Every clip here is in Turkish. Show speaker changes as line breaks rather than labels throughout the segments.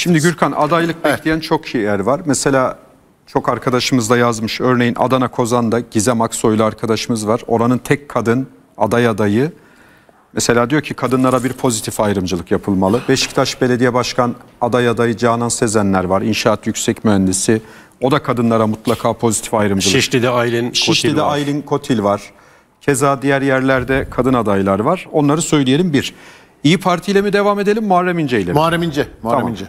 Şimdi Gürkan adaylık evet. çok yer var. Mesela çok arkadaşımız da yazmış. Örneğin Adana Kozan'da Gizem Aksoy'lu arkadaşımız var. Oranın tek kadın aday adayı. Mesela diyor ki kadınlara bir pozitif ayrımcılık yapılmalı. Beşiktaş Belediye Başkan aday adayı Canan Sezenler var. İnşaat Yüksek Mühendisi. O da kadınlara mutlaka pozitif ayrımcılık. Şişli'de Aylin Kotil Şişli'de var. Aylin Kotil var. Keza diğer yerlerde kadın adaylar var. Onları söyleyelim bir. İyi Parti ile mi devam edelim Muharrem İnce ile mi? Muharrem İnce. Muharrem tamam. İnce.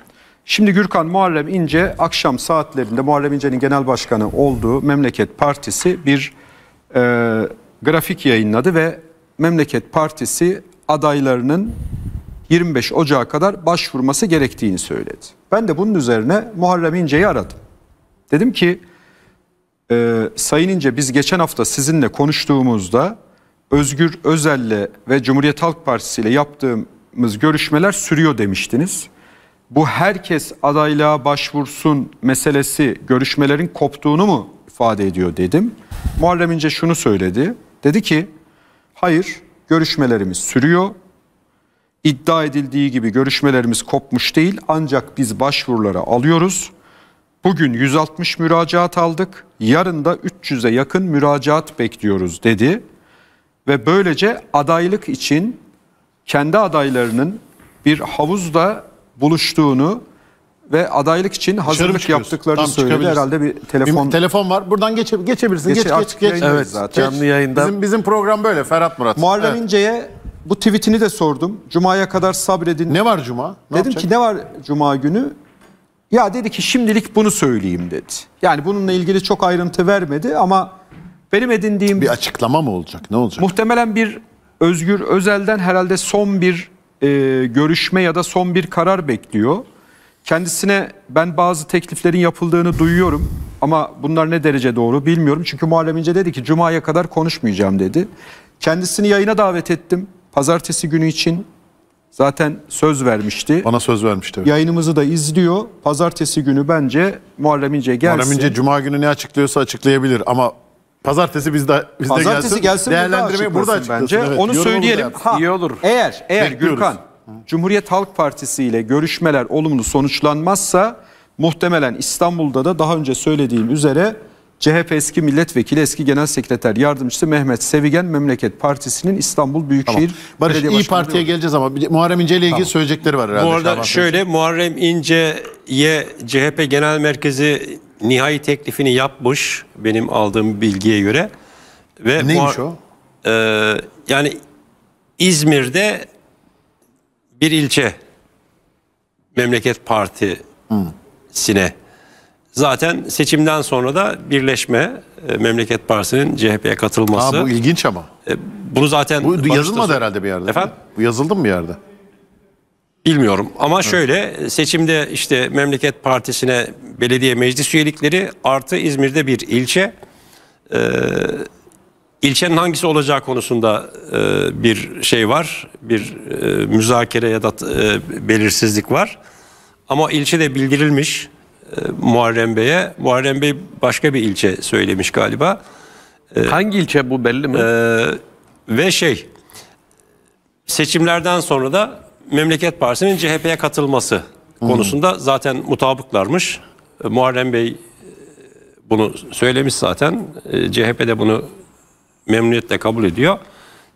Şimdi Gürkan Muharrem İnce akşam saatlerinde Muharrem İnce'nin genel başkanı olduğu Memleket Partisi bir e, grafik yayınladı ve Memleket Partisi adaylarının 25 Ocağı kadar başvurması gerektiğini söyledi. Ben de bunun üzerine Muharrem İnce'yi aradım. Dedim ki e, Sayın İnce biz geçen hafta sizinle konuştuğumuzda Özgür Özel'le ve Cumhuriyet Halk Partisi ile yaptığımız görüşmeler sürüyor demiştiniz bu herkes adaylığa başvursun meselesi görüşmelerin koptuğunu mu ifade ediyor dedim. Muharrem İnce şunu söyledi. Dedi ki hayır görüşmelerimiz sürüyor. İddia edildiği gibi görüşmelerimiz kopmuş değil ancak biz başvuruları alıyoruz. Bugün 160 müracaat aldık. Yarın da 300'e yakın müracaat bekliyoruz dedi. Ve böylece adaylık için kendi adaylarının bir havuzda buluştuğunu ve adaylık için hazırlık yaptıklarını tamam, söyledi. Herhalde bir telefon bir
telefon var. Buradan geçe,
geçebilirsin. geç geç geç. geç. Evet, zaten. Canlı yayında. Bizim
bizim program böyle Ferhat Murat. Muharrem evet.
İnce'ye bu tweetini de sordum. Cuma'ya kadar sabredin. Ne var cuma? Ne Dedim yapacak? ki ne var cuma günü? Ya dedi ki şimdilik bunu söyleyeyim dedi. Yani bununla ilgili çok ayrıntı vermedi ama benim edindiğim bir açıklama mı olacak? Ne olacak? Muhtemelen bir Özgür Özel'den herhalde son bir e, görüşme ya da son bir karar bekliyor. Kendisine ben bazı tekliflerin yapıldığını duyuyorum ama bunlar ne derece doğru bilmiyorum. Çünkü Muharrem İnce dedi ki Cuma'ya kadar konuşmayacağım dedi. Kendisini yayına davet ettim. Pazartesi günü için zaten söz vermişti. Bana söz vermişti. Evet. Yayınımızı da izliyor. Pazartesi günü bence Muharrem İnce gelsin. Muharrem İnce Cuma günü ne açıklıyorsa açıklayabilir ama Pazartesi biz de biz de Pazartesi gelsin. gelsin burada bence. Evet, Onu söyleyelim. yapsın. Ha, İyi olur. Eğer eğer Bekliyoruz. Gürkan Cumhuriyet Halk Partisi ile görüşmeler olumlu sonuçlanmazsa muhtemelen İstanbul'da da daha önce söylediğim üzere CHP eski milletvekili, eski genel sekreter yardımcısı Mehmet Sevigen Memleket Partisi'nin İstanbul Büyükşehir Barış Belediye İyi Parti'ye geleceğiz ama bir Muharrem İnce ile ilgili söyleyecekleri var herhalde. Bu arada şöyle
Muharrem İnce'ye CHP Genel Merkezi nihai teklifini yapmış benim aldığım bilgiye göre. Ve Neymiş o? E, yani İzmir'de bir ilçe Memleket
Partisi'ne
zaten seçimden sonra da birleşme e, Memleket Partisi'nin CHP'ye katılması. Ha, bu ilginç ama. E, bunu zaten... Bu yazılmadı herhalde bir yerde. Efendim? Bu yazıldı mı bir yerde? Bilmiyorum ama şöyle seçimde işte memleket partisine belediye meclis üyelikleri artı İzmir'de bir ilçe. Ee, ilçenin hangisi olacağı konusunda e, bir şey var. Bir e, müzakere ya da e, belirsizlik var. Ama ilçe de bildirilmiş e, Muharrem Bey'e. Muharrem Bey başka bir ilçe söylemiş galiba. E, Hangi ilçe bu belli mi? E, ve şey seçimlerden sonra da Memleket Partisi'nin CHP'ye katılması konusunda zaten mutabıklarmış. E, Muharrem Bey e, bunu söylemiş zaten. E, CHP de bunu memnuniyetle kabul ediyor.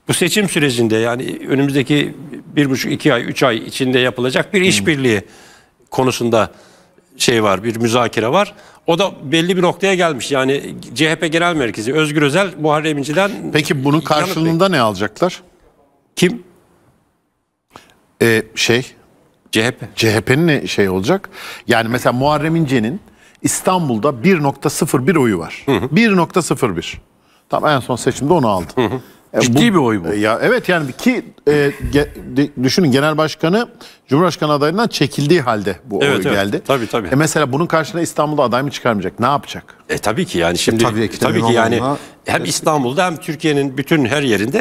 Bu seçim sürecinde yani önümüzdeki bir buçuk iki ay üç ay içinde yapılacak bir işbirliği konusunda şey var bir müzakere var. O da belli bir noktaya gelmiş. Yani CHP
Genel Merkezi Özgür Özel Muharrem İnce'den Peki bunun karşılığında ne alacaklar? Kim? e, şey CHP. CHP'nin ne şey olacak? Yani mesela Muharrem İnce'nin İstanbul'da 1.01 oyu var. 1.01. Tam en son seçimde onu aldı. Hı hı. E, Ciddi bir oy bu. E, ya evet yani ki e, ge, düşünün genel başkanı Cumhurbaşkanı adayından çekildiği halde bu evet, oy evet. geldi. Tabii tabii. E, mesela bunun karşına İstanbul'da aday mı çıkarmayacak? Ne yapacak? E tabii ki yani e, şimdi e, tabii, tabii ki yani hem İstanbul'da hem Türkiye'nin bütün her yerinde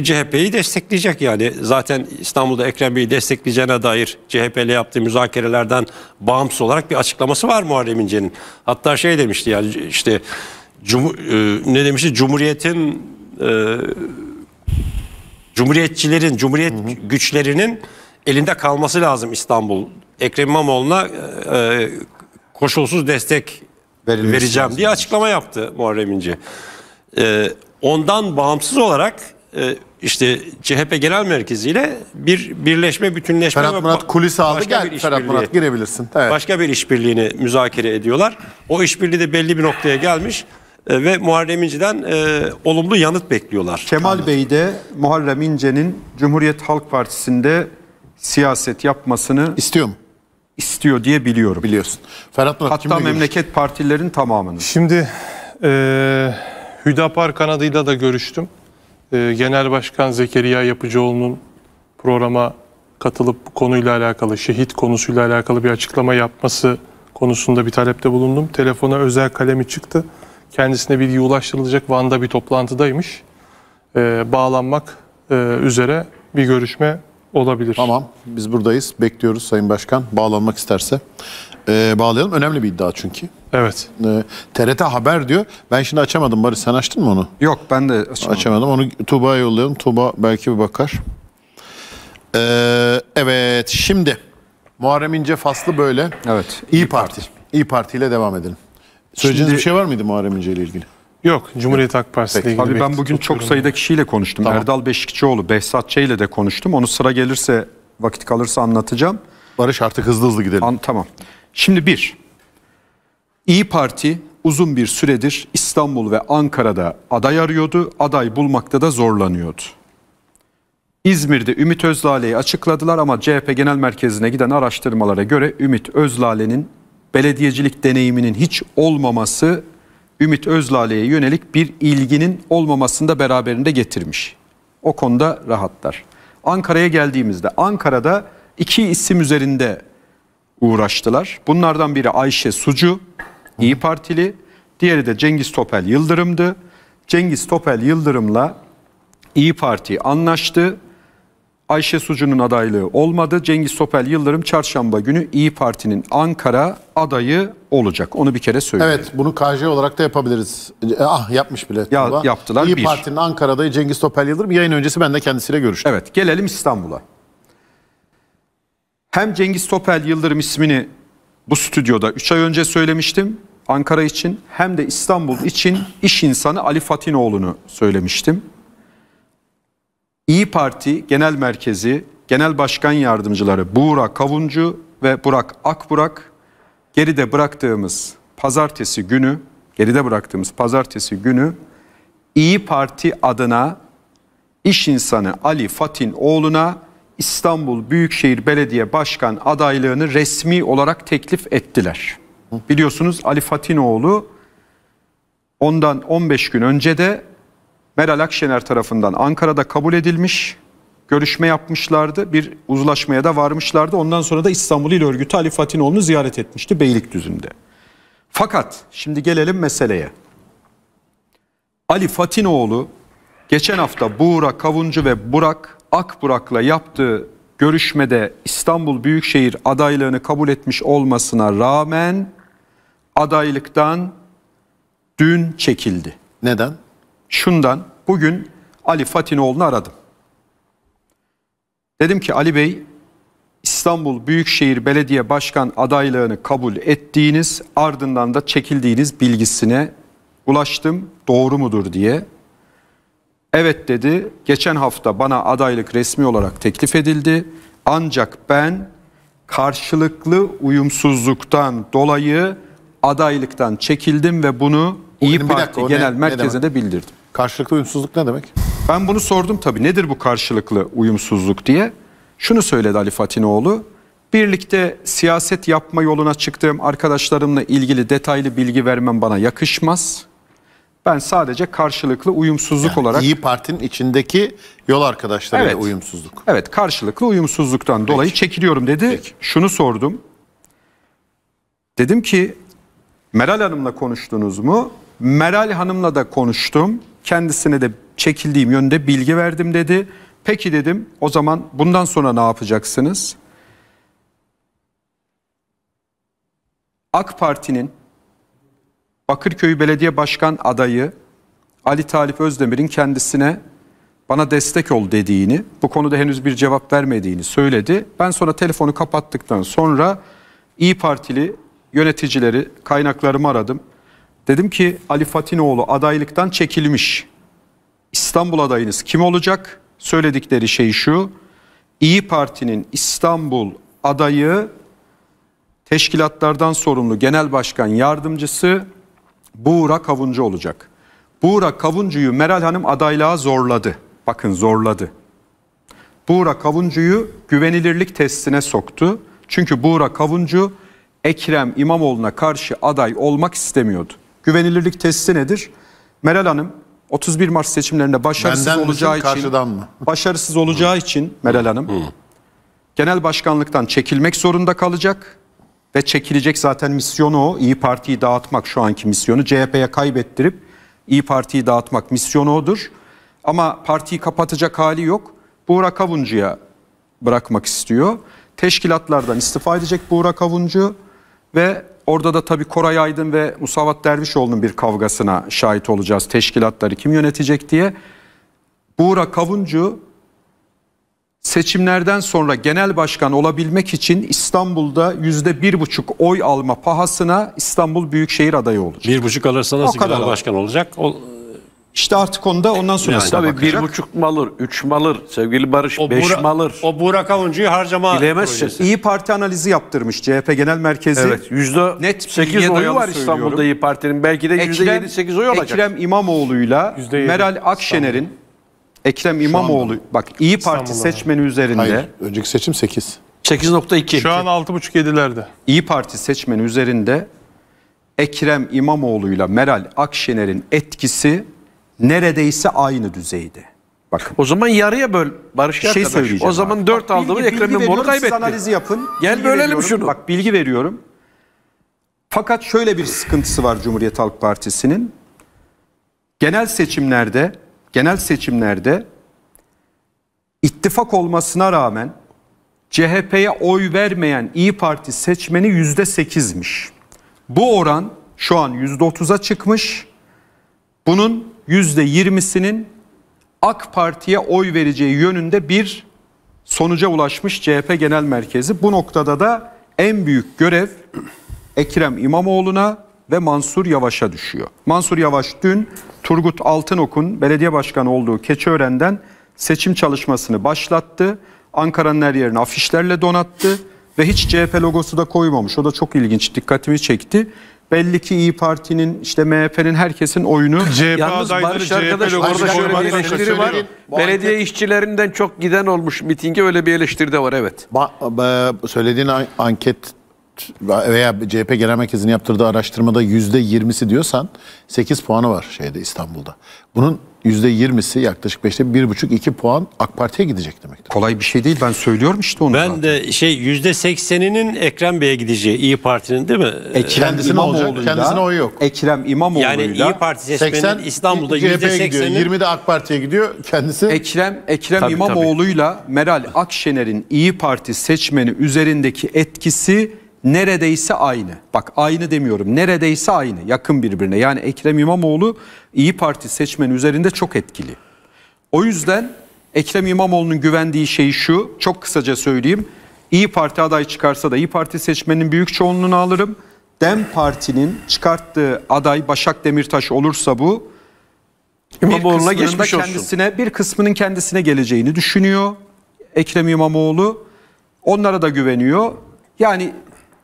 e, CHP'yi destekleyecek
yani. Zaten İstanbul'da Ekrem Bey'i destekleyeceğine dair CHP ile yaptığı müzakerelerden bağımsız olarak bir açıklaması var Muharrem İnce'nin. Hatta şey demişti yani işte e, ne demişti Cumhuriyet'in e, Cumhuriyetçilerin, Cumhuriyet güçlerinin elinde kalması lazım İstanbul. Ekrem İmamoğlu'na koşulsuz destek Verilmiş vereceğim diye açıklama yaptı Muharrem İnce e, ondan bağımsız olarak e, işte CHP Genel Merkezi ile bir birleşme, bütünleşme Ferhat Murat kulis aldı gel Ferhat Murat girebilirsin. Evet. Başka bir işbirliğini müzakere ediyorlar. O işbirliği de belli bir noktaya gelmiş e,
ve Muharrem İnce'den e, olumlu yanıt bekliyorlar. Kemal Bey de Muharrem İnce'nin Cumhuriyet Halk Partisi'nde siyaset yapmasını istiyor mu? İstiyor diye biliyorum. Biliyorsun. Ferhat Murat Hatta memleket görüştün? partilerin tamamını. Şimdi e,
Hüdapar kanadıyla da görüştüm. Ee, Genel Başkan Zekeriya
Yapıcıoğlu'nun
programa katılıp bu konuyla alakalı, şehit konusuyla alakalı bir açıklama yapması konusunda bir talepte bulundum. Telefona özel kalemi çıktı. Kendisine bilgi ulaştırılacak Van'da bir toplantıdaymış. Ee, bağlanmak e, üzere bir görüşme Olabilir. Tamam
biz buradayız bekliyoruz Sayın Başkan bağlanmak isterse. Ee, bağlayalım önemli bir iddia çünkü. Evet. Ee, TRT Haber diyor. Ben şimdi açamadım Barış sen açtın mı onu? Yok ben de açamadım. Açamadım onu Tuğba'ya yollayalım. Tuğba belki bir bakar. Ee, evet şimdi Muharrem İnce faslı böyle. Evet. İyi Parti. İyi Parti ile devam edelim. Söyleyeceğiniz şimdi, bir şey var mıydı Muharrem İnce ile ilgili? Yok, Cumhuriyet Halk Partisi ile ilgili. Abi ben bugün çok sayıda
kişiyle konuştum. Tamam. Erdal Beşikçioğlu, Behzat Ç ile de konuştum. Onu sıra gelirse, vakit kalırsa anlatacağım. Barış artık hızlı hızlı gidelim. An, tamam. Şimdi bir, İyi Parti uzun bir süredir İstanbul ve Ankara'da aday arıyordu. Aday bulmakta da zorlanıyordu. İzmir'de Ümit Özlale'yi açıkladılar ama CHP Genel Merkezi'ne giden araştırmalara göre Ümit Özlale'nin belediyecilik deneyiminin hiç olmaması Ümit Özlale'ye yönelik bir ilginin olmamasında beraberinde getirmiş. O konuda rahatlar. Ankara'ya geldiğimizde Ankara'da iki isim üzerinde uğraştılar. Bunlardan biri Ayşe Sucu, İyi Partili, diğeri de Cengiz Topel Yıldırım'dı. Cengiz Topel Yıldırım'la İyi Parti anlaştı Ayşe Sucu'nun adaylığı olmadı. Cengiz Sopel Yıldırım çarşamba günü İyi Parti'nin Ankara adayı olacak. Onu bir kere söyleyeyim. Evet bunu KJ olarak da yapabiliriz.
E, ah yapmış bile. Ya, yaptılar İyi bir. Parti'nin Ankara adayı Cengiz Sopel Yıldırım yayın öncesi ben de kendisiyle görüştüm. Evet
gelelim İstanbul'a. Hem Cengiz Topel Yıldırım ismini bu stüdyoda 3 ay önce söylemiştim Ankara için hem de İstanbul için iş insanı Ali Fatinoğlu'nu söylemiştim. İyi Parti Genel Merkezi Genel Başkan Yardımcıları Buğra Kavuncu ve Burak Akburak geride bıraktığımız pazartesi günü geride bıraktığımız pazartesi günü İyi Parti adına iş insanı Ali Fatin oğluna İstanbul Büyükşehir Belediye Başkan adaylığını resmi olarak teklif ettiler. Biliyorsunuz Ali Fatinoğlu ondan 15 gün önce de Meral Akşener tarafından Ankara'da kabul edilmiş. Görüşme yapmışlardı. Bir uzlaşmaya da varmışlardı. Ondan sonra da İstanbul İl Örgütü Ali Fatinoğlu'nu ziyaret etmişti Beylikdüzü'nde. Fakat şimdi gelelim meseleye. Ali Fatinoğlu geçen hafta Buğra Kavuncu ve Burak Akburak'la yaptığı görüşmede İstanbul Büyükşehir adaylığını kabul etmiş olmasına rağmen adaylıktan dün çekildi. Neden? şundan bugün Ali Fatinoğlu'nu aradım. Dedim ki Ali Bey İstanbul Büyükşehir Belediye Başkan adaylığını kabul ettiğiniz ardından da çekildiğiniz bilgisine ulaştım doğru mudur diye. Evet dedi geçen hafta bana adaylık resmi olarak teklif edildi ancak ben karşılıklı uyumsuzluktan dolayı adaylıktan çekildim ve bunu İyi Parti Genel Merkezi'ne de bildirdim. Karşılıklı uyumsuzluk ne demek? Ben bunu sordum tabii. Nedir bu karşılıklı uyumsuzluk diye? Şunu söyledi Ali Fatinoğlu. Birlikte siyaset yapma yoluna çıktığım arkadaşlarımla ilgili detaylı bilgi vermem bana yakışmaz. Ben sadece karşılıklı uyumsuzluk yani olarak... İyi Parti'nin içindeki yol arkadaşlarıyla evet, uyumsuzluk. Evet, karşılıklı uyumsuzluktan Peki. dolayı çekiliyorum dedi. Peki. Şunu sordum. Dedim ki Meral Hanım'la konuştunuz mu? Meral Hanım'la da konuştum. Kendisine de çekildiğim yönde bilgi verdim dedi. Peki dedim o zaman bundan sonra ne yapacaksınız? AK Parti'nin Bakırköy Belediye Başkan adayı Ali Talip Özdemir'in kendisine bana destek ol dediğini, bu konuda henüz bir cevap vermediğini söyledi. Ben sonra telefonu kapattıktan sonra İyi Partili yöneticileri, kaynaklarımı aradım. Dedim ki Ali Fatinoğlu adaylıktan çekilmiş. İstanbul adayınız kim olacak? Söyledikleri şey şu. İyi Parti'nin İstanbul adayı teşkilatlardan sorumlu genel başkan yardımcısı Buğra Kavuncu olacak. Buğra Kavuncu'yu Meral Hanım adaylığa zorladı. Bakın zorladı. Buğra Kavuncu'yu güvenilirlik testine soktu. Çünkü Buğra Kavuncu Ekrem İmamoğlu'na karşı aday olmak istemiyordu. Güvenilirlik testi nedir? Meral Hanım 31 Mart seçimlerinde başarısız Benden olacağı için karşıdan mı? başarısız olacağı için Meral Hanım genel başkanlıktan çekilmek zorunda kalacak ve çekilecek zaten misyonu o. İyi Parti'yi dağıtmak şu anki misyonu. CHP'ye kaybettirip İyi Parti'yi dağıtmak misyonu odur. Ama partiyi kapatacak hali yok. Buğra Kavuncu'ya bırakmak istiyor. Teşkilatlardan istifa edecek Buğra Kavuncu ve Orada da tabii Koray Aydın ve Musavat Dervişoğlu'nun bir kavgasına şahit olacağız. Teşkilatları kim yönetecek diye. Buğra Kavuncu seçimlerden sonra genel başkan olabilmek için İstanbul'da yüzde bir buçuk oy alma pahasına İstanbul Büyükşehir adayı olacak.
Bir buçuk alırsa nasıl genel başkan olacak? O, işte artık onda ondan
sonra yani, tabii bir buçuk
malır, üç malır, sevgili Barış o beş Bura, malır. O Burak Avuncu'yu harcama Bilemezsin. projesi.
İyi Parti analizi yaptırmış CHP Genel Merkezi. Evet yüzde net sekiz oyu var İstanbul'da İyi Parti'nin. Belki de yüzde yedi sekiz oy olacak. Ekrem İmamoğlu'yla Meral Akşener'in Ekrem İmamoğlu bak İyi Parti İstanbul'da. seçmeni üzerinde. Hayır,
önceki seçim 8.
8.2. Şu an 6.5-7'lerde. İyi Parti seçmeni üzerinde Ekrem İmamoğlu'yla Meral Akşener'in etkisi neredeyse aynı düzeyde. Bak. O zaman yarıya böl Barış şey arkadaş. O zaman 4 aldığımı Ekrem'in İmamoğlu kaybetti. Siz analizi yapın. Gel bölelim şunu. Bak bilgi veriyorum. Fakat şöyle bir sıkıntısı var Cumhuriyet Halk Partisi'nin. Genel seçimlerde, genel seçimlerde ittifak olmasına rağmen CHP'ye oy vermeyen İyi Parti seçmeni %8'miş. Bu oran şu an %30'a çıkmış. Bunun %20'sinin AK Parti'ye oy vereceği yönünde bir sonuca ulaşmış CHP Genel Merkezi. Bu noktada da en büyük görev Ekrem İmamoğlu'na ve Mansur Yavaş'a düşüyor. Mansur Yavaş dün Turgut Altınok'un belediye başkanı olduğu Keçiören'den seçim çalışmasını başlattı. Ankara'nın her yerini afişlerle donattı ve hiç CHP logosu da koymamış. O da çok ilginç, dikkatimi çekti. Belli ki İyi Parti'nin işte MHP'nin herkesin oyunu. CHP Yalnız adayları Barış CHP arkadaş orada şöyle bir eleştiri var. Belediye anket... işçilerinden çok giden
olmuş mitinge öyle bir eleştiri de var evet. Ba, ba, söylediğin anket veya CHP Genel Merkezi'nin yaptırdığı araştırmada yüzde yirmisi diyorsan 8 puanı var şeyde İstanbul'da. Bunun yüzde yirmisi yaklaşık beşte bir buçuk iki puan AK Parti'ye gidecek demektir. Kolay bir şey değil ben söylüyorum işte onu.
Ben zaten. de şey yüzde sekseninin Ekrem Bey'e gideceği İyi Parti'nin değil mi? Ekrem kendisine olacak, kendisine
oyu yok. Ekrem İmamoğlu'yla. Yani İyi Parti seçmenin
İstanbul'da yüzde seksenin. Yirmi de AK Parti'ye gidiyor kendisi. Ekrem,
Ekrem tabii, İmamoğlu'yla tabii. Meral Akşener'in İyi Parti seçmeni üzerindeki etkisi neredeyse aynı. Bak aynı demiyorum neredeyse aynı yakın birbirine. Yani Ekrem İmamoğlu İyi Parti seçmeni üzerinde çok etkili. O yüzden Ekrem İmamoğlu'nun güvendiği şey şu çok kısaca söyleyeyim. İyi Parti aday çıkarsa da İyi Parti seçmeninin büyük çoğunluğunu alırım. Dem Parti'nin çıkarttığı aday Başak Demirtaş olursa bu
İmamoğlu'na geçmiş kendisine, olsun. Kendisine,
bir kısmının kendisine geleceğini düşünüyor Ekrem İmamoğlu. Onlara da güveniyor. Yani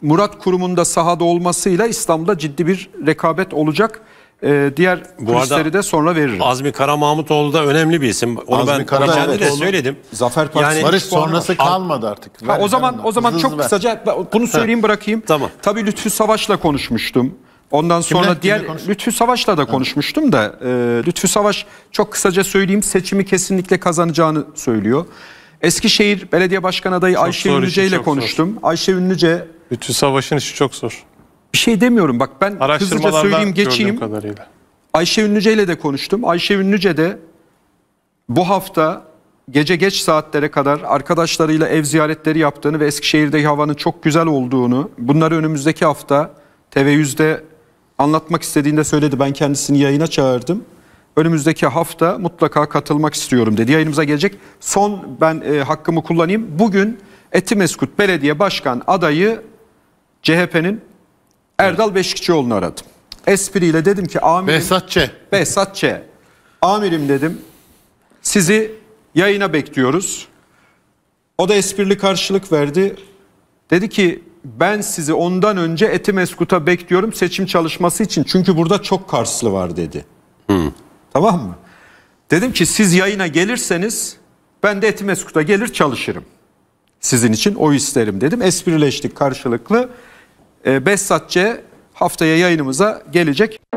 Murat Kurum'un da sahada olmasıyla İstanbul'da ciddi bir rekabet olacak. Ee, diğer Bu kulisleri
de sonra veririm. Azmi Kara Mahmutoğlu da önemli bir isim. Onu Azmi ben Kara geçen de söyledim. Zafer
Partisi yani, barış sonrası kalmadı artık. Ha, o zaman o zaman çok hızlı kısaca bunu söyleyeyim
bırakayım. Tamam. Tabii Lütfü Savaş'la konuşmuştum. Ondan sonra kimle, diğer kimle Lütfü Savaş'la da konuşmuştum da e, Lütfü Savaş çok kısaca söyleyeyim seçimi kesinlikle kazanacağını söylüyor. Eskişehir Belediye Başkan adayı çok Ayşe Ünlüce ile konuştum. Zor. Ayşe Ünlüce bütün savaşın işi çok zor. Bir şey demiyorum bak ben hızlıca söyleyeyim geçeyim. Kadarıyla. Ayşe Ünlüce ile de konuştum. Ayşe Ünlüce de bu hafta gece geç saatlere kadar arkadaşlarıyla ev ziyaretleri yaptığını ve Eskişehir'de havanın çok güzel olduğunu, bunları önümüzdeki hafta TV100'de anlatmak istediğinde söyledi. Ben kendisini yayına çağırdım. Önümüzdeki hafta mutlaka katılmak istiyorum dedi. Yayınımıza gelecek. Son ben e, hakkımı kullanayım. Bugün Etimeskut Belediye Başkan adayı CHP'nin Erdal Beşikçioğlu'nu aradım. Espriyle dedim ki amirim... Behzat Ç. Behzat Ç. Amirim dedim sizi yayına bekliyoruz. O da esprili karşılık verdi. Dedi ki ben sizi ondan önce Etimeskut'a bekliyorum seçim çalışması için. Çünkü burada çok Karslı var dedi. Hı. Tamam mı? Dedim ki siz yayına gelirseniz ben de Etimeskut'a gelir çalışırım. Sizin için o isterim dedim. Esprileştik karşılıklı. Ee, Behzatçe haftaya yayınımıza gelecek.